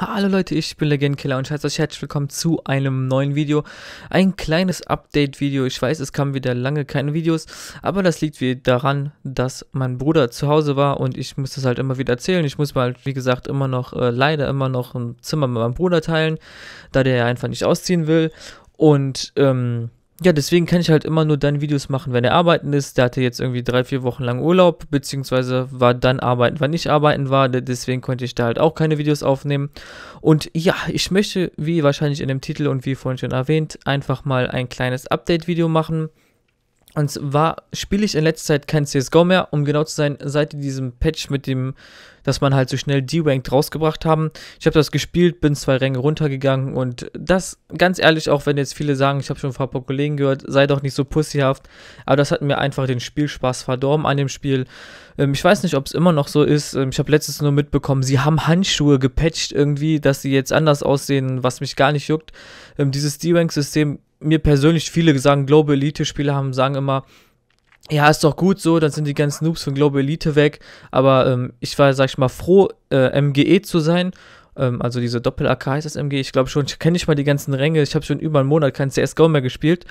Hallo Leute, ich bin Legendkiller und ich heiße euch herzlich willkommen zu einem neuen Video. Ein kleines Update-Video. Ich weiß, es kamen wieder lange keine Videos, aber das liegt wie daran, dass mein Bruder zu Hause war und ich muss das halt immer wieder erzählen. Ich muss mal, halt, wie gesagt, immer noch, äh, leider immer noch ein Zimmer mit meinem Bruder teilen, da der ja einfach nicht ausziehen will. Und, ähm, ja, deswegen kann ich halt immer nur dann Videos machen, wenn er arbeiten ist. Der hatte jetzt irgendwie drei, vier Wochen lang Urlaub, beziehungsweise war dann arbeiten, wann ich arbeiten war. Deswegen konnte ich da halt auch keine Videos aufnehmen. Und ja, ich möchte, wie wahrscheinlich in dem Titel und wie vorhin schon erwähnt, einfach mal ein kleines Update-Video machen. Und zwar spiele ich in letzter Zeit kein CSGO mehr, um genau zu sein, seit diesem Patch mit dem, dass man halt so schnell D-Ranked rausgebracht haben. Ich habe das gespielt, bin zwei Ränge runtergegangen und das, ganz ehrlich, auch wenn jetzt viele sagen, ich habe schon von ein paar Kollegen gehört, sei doch nicht so pussyhaft, aber das hat mir einfach den Spielspaß verdorben an dem Spiel. Ähm, ich weiß nicht, ob es immer noch so ist. Ähm, ich habe letztens nur mitbekommen, sie haben Handschuhe gepatcht irgendwie, dass sie jetzt anders aussehen, was mich gar nicht juckt. Ähm, dieses D-Rank-System mir persönlich viele sagen, Global Elite-Spieler haben, sagen immer, ja, ist doch gut so, dann sind die ganzen Noobs von Global Elite weg. Aber ähm, ich war, sag ich mal, froh, äh, MGE zu sein. Ähm, also diese Doppel-AK heißt das MGE. Ich glaube schon, ich kenne nicht mal die ganzen Ränge. Ich habe schon über einen Monat kein CSGO mehr gespielt.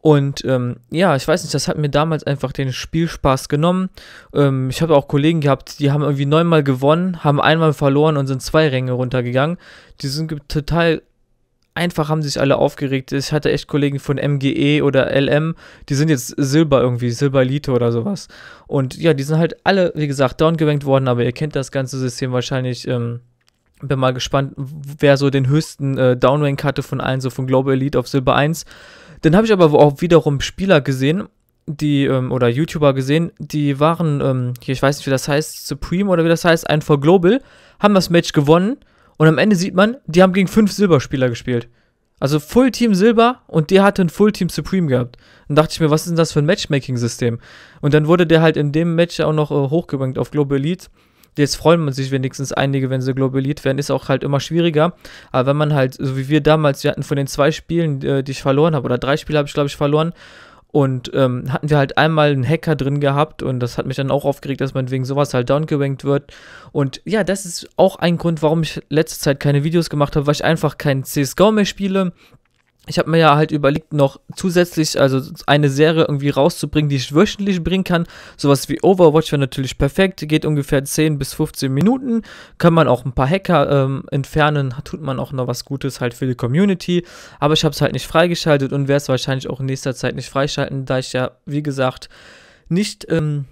Und ähm, ja, ich weiß nicht, das hat mir damals einfach den Spielspaß genommen. Ähm, ich habe auch Kollegen gehabt, die haben irgendwie neunmal gewonnen, haben einmal verloren und sind zwei Ränge runtergegangen. Die sind total einfach haben sich alle aufgeregt. Ich hatte echt Kollegen von MGE oder LM, die sind jetzt Silber irgendwie, Silberlite oder sowas. Und ja, die sind halt alle, wie gesagt, downgewankt worden, aber ihr kennt das ganze System wahrscheinlich. Ähm, bin mal gespannt, wer so den höchsten äh, Downrank hatte von allen, so von Global Elite auf Silber 1. Dann habe ich aber auch wiederum Spieler gesehen, die, ähm, oder YouTuber gesehen, die waren, ähm, hier, ich weiß nicht, wie das heißt, Supreme oder wie das heißt, ein vor Global, haben das Match gewonnen und am Ende sieht man, die haben gegen fünf Silberspieler gespielt. Also Full Team Silber und der hatte ein Full Team Supreme gehabt. Dann dachte ich mir, was ist denn das für ein Matchmaking-System? Und dann wurde der halt in dem Match auch noch äh, hochgebankt auf Global Elite. Jetzt freuen man sich wenigstens einige, wenn sie Global Elite werden, ist auch halt immer schwieriger. Aber wenn man halt, so wie wir damals, wir hatten von den zwei Spielen, äh, die ich verloren habe, oder drei Spiele habe ich, glaube ich, verloren, und ähm, hatten wir halt einmal einen Hacker drin gehabt und das hat mich dann auch aufgeregt, dass man wegen sowas halt downgewankt wird. Und ja, das ist auch ein Grund, warum ich letzte Zeit keine Videos gemacht habe, weil ich einfach kein CSGO mehr spiele ich habe mir ja halt überlegt, noch zusätzlich, also eine Serie irgendwie rauszubringen, die ich wöchentlich bringen kann. Sowas wie Overwatch wäre natürlich perfekt, geht ungefähr 10 bis 15 Minuten. Kann man auch ein paar Hacker ähm, entfernen, tut man auch noch was Gutes halt für die Community. Aber ich habe es halt nicht freigeschaltet und werde es wahrscheinlich auch in nächster Zeit nicht freischalten, da ich ja, wie gesagt, nicht ähm,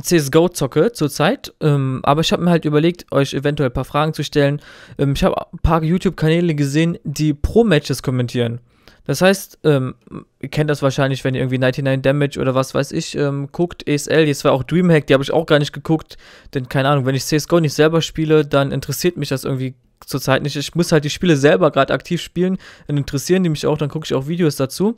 CSGO zocke zurzeit, ähm, aber ich habe mir halt überlegt, euch eventuell ein paar Fragen zu stellen. Ähm, ich habe ein paar YouTube-Kanäle gesehen, die Pro-Matches kommentieren. Das heißt, ähm, ihr kennt das wahrscheinlich, wenn ihr irgendwie 99 Damage oder was weiß ich ähm, guckt, ESL, jetzt war auch Dreamhack, die habe ich auch gar nicht geguckt, denn keine Ahnung, wenn ich CSGO nicht selber spiele, dann interessiert mich das irgendwie zurzeit nicht. Ich muss halt die Spiele selber gerade aktiv spielen, dann interessieren die mich auch, dann gucke ich auch Videos dazu.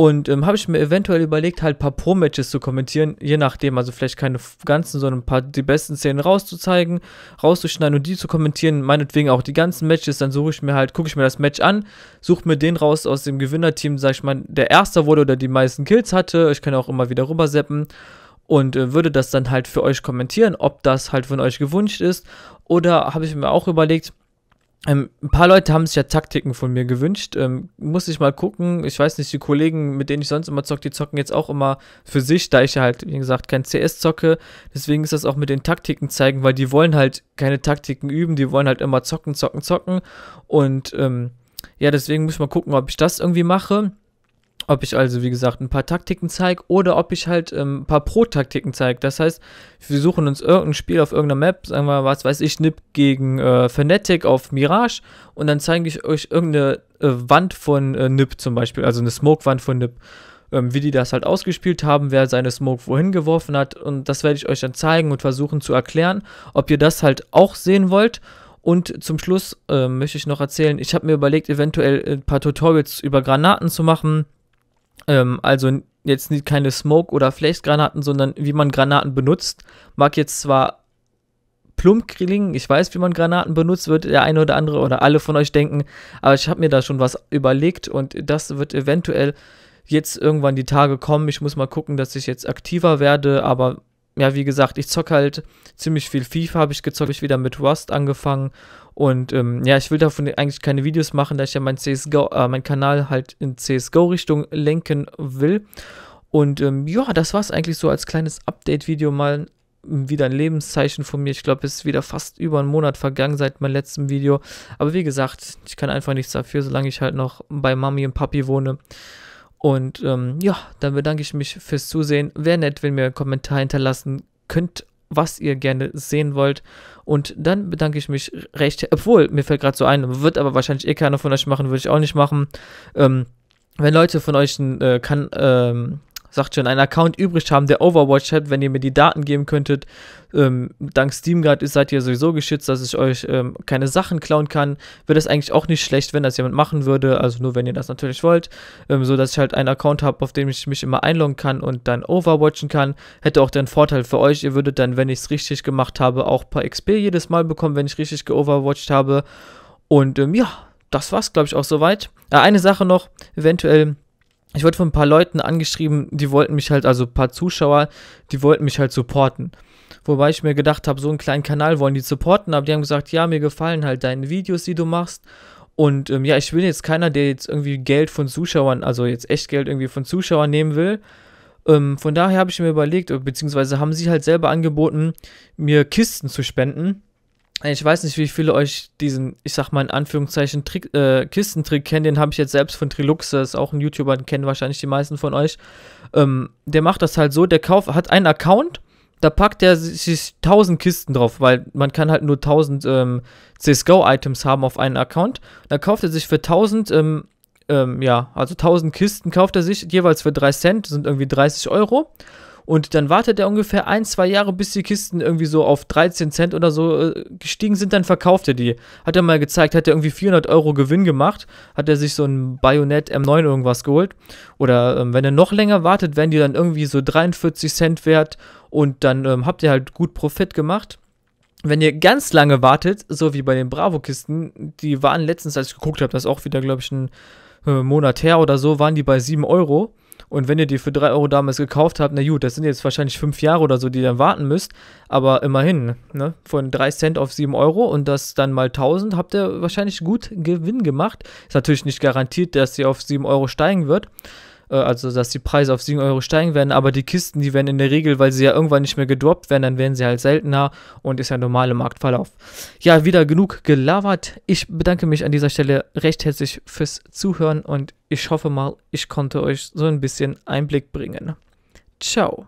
Und ähm, habe ich mir eventuell überlegt, halt ein paar Pro-Matches zu kommentieren, je nachdem, also vielleicht keine ganzen, sondern ein paar die besten Szenen rauszuzeigen, rauszuschneiden und die zu kommentieren, meinetwegen auch die ganzen Matches, dann suche ich mir halt, gucke ich mir das Match an, suche mir den raus aus dem Gewinnerteam, sag ich mal, der Erster wurde oder die meisten Kills hatte, ich kann auch immer wieder rüberseppen und äh, würde das dann halt für euch kommentieren, ob das halt von euch gewünscht ist oder habe ich mir auch überlegt, ähm, ein paar Leute haben sich ja Taktiken von mir gewünscht. Ähm, muss ich mal gucken. Ich weiß nicht, die Kollegen, mit denen ich sonst immer zocke, die zocken jetzt auch immer für sich, da ich ja halt, wie gesagt, kein CS zocke. Deswegen ist das auch mit den Taktiken zeigen, weil die wollen halt keine Taktiken üben, die wollen halt immer zocken, zocken, zocken. Und ähm, ja, deswegen muss ich mal gucken, ob ich das irgendwie mache. Ob ich also, wie gesagt, ein paar Taktiken zeige oder ob ich halt ähm, ein paar Pro-Taktiken zeige. Das heißt, wir suchen uns irgendein Spiel auf irgendeiner Map, sagen wir, was weiß ich, Nip gegen äh, Fnatic auf Mirage und dann zeige ich euch irgendeine äh, Wand von äh, Nip zum Beispiel, also eine Smoke-Wand von Nip. Ähm, wie die das halt ausgespielt haben, wer seine Smoke wohin geworfen hat und das werde ich euch dann zeigen und versuchen zu erklären, ob ihr das halt auch sehen wollt. Und zum Schluss äh, möchte ich noch erzählen, ich habe mir überlegt, eventuell ein paar Tutorials über Granaten zu machen ähm, also jetzt nicht keine Smoke- oder Flechgranaten, sondern wie man Granaten benutzt. Mag jetzt zwar plump klingen, ich weiß, wie man Granaten benutzt, wird der eine oder andere oder alle von euch denken, aber ich habe mir da schon was überlegt und das wird eventuell jetzt irgendwann die Tage kommen. Ich muss mal gucken, dass ich jetzt aktiver werde, aber ja, wie gesagt, ich zock halt ziemlich viel FIFA, habe ich gezockt, hab ich wieder mit Rust angefangen und ähm, ja, ich will davon eigentlich keine Videos machen, da ich ja meinen CSGO, äh, mein Kanal halt in CSGO-Richtung lenken will. Und ähm, ja, das war es eigentlich so als kleines Update-Video mal hm, wieder ein Lebenszeichen von mir. Ich glaube, es ist wieder fast über einen Monat vergangen seit meinem letzten Video. Aber wie gesagt, ich kann einfach nichts dafür, solange ich halt noch bei Mami und Papi wohne. Und ähm, ja, dann bedanke ich mich fürs Zusehen. Wäre nett, wenn ihr einen Kommentar hinterlassen könnt, was ihr gerne sehen wollt. Und dann bedanke ich mich recht. Obwohl, mir fällt gerade so ein, wird aber wahrscheinlich eh keiner von euch machen, würde ich auch nicht machen. Ähm, wenn Leute von euch äh, kann, ähm, sagt schon, einen Account übrig haben, der Overwatch hat, wenn ihr mir die Daten geben könntet. Ähm, dank SteamGuard seid ihr sowieso geschützt, dass ich euch ähm, keine Sachen klauen kann. Wäre das eigentlich auch nicht schlecht, wenn das jemand machen würde, also nur wenn ihr das natürlich wollt. Ähm, so dass ich halt einen Account habe, auf dem ich mich immer einloggen kann und dann Overwatchen kann. Hätte auch den Vorteil für euch, ihr würdet dann, wenn ich es richtig gemacht habe, auch ein paar XP jedes Mal bekommen, wenn ich richtig geoverwatcht habe. Und ähm, ja, das war's, glaube ich, auch soweit. Äh, eine Sache noch, eventuell ich wurde von ein paar Leuten angeschrieben, die wollten mich halt, also ein paar Zuschauer, die wollten mich halt supporten. Wobei ich mir gedacht habe, so einen kleinen Kanal wollen die supporten, aber die haben gesagt, ja, mir gefallen halt deine Videos, die du machst. Und ähm, ja, ich will jetzt keiner, der jetzt irgendwie Geld von Zuschauern, also jetzt echt Geld irgendwie von Zuschauern nehmen will. Ähm, von daher habe ich mir überlegt, beziehungsweise haben sie halt selber angeboten, mir Kisten zu spenden ich weiß nicht, wie viele euch diesen, ich sag mal in Anführungszeichen, Trick, äh, Kistentrick kennen. Den habe ich jetzt selbst von Trilux, das ist auch ein YouTuber, den kennen wahrscheinlich die meisten von euch. Ähm, der macht das halt so: der Kauf, hat einen Account, da packt er sich 1000 Kisten drauf, weil man kann halt nur 1000 ähm, CSGO-Items haben auf einen Account. Da kauft er sich für 1000, ähm, ähm, ja, also 1000 Kisten kauft er sich, jeweils für 3 Cent, sind irgendwie 30 Euro. Und dann wartet er ungefähr ein, zwei Jahre, bis die Kisten irgendwie so auf 13 Cent oder so äh, gestiegen sind. Dann verkauft er die. Hat er mal gezeigt, hat er irgendwie 400 Euro Gewinn gemacht. Hat er sich so ein Bayonet M9 irgendwas geholt. Oder ähm, wenn er noch länger wartet, werden die dann irgendwie so 43 Cent wert. Und dann ähm, habt ihr halt gut Profit gemacht wenn ihr ganz lange wartet, so wie bei den Bravo-Kisten, die waren letztens, als ich geguckt habe, das ist auch wieder, glaube ich, ein äh, Monat her oder so, waren die bei 7 Euro. Und wenn ihr die für 3 Euro damals gekauft habt, na gut, das sind jetzt wahrscheinlich 5 Jahre oder so, die ihr dann warten müsst. Aber immerhin, ne? von 3 Cent auf 7 Euro und das dann mal 1000, habt ihr wahrscheinlich gut Gewinn gemacht. Ist natürlich nicht garantiert, dass sie auf 7 Euro steigen wird. Äh, also dass die Preise auf 7 Euro steigen werden, aber die Kisten, die werden in der Regel, weil sie ja irgendwann nicht mehr gedroppt werden, dann werden sie halt seltener und ist ja normaler Marktverlauf. Ja, wieder genug gelabert. Ich bedanke mich an dieser Stelle recht herzlich fürs Zuhören und ich hoffe mal, ich konnte euch so ein bisschen Einblick bringen. Ciao.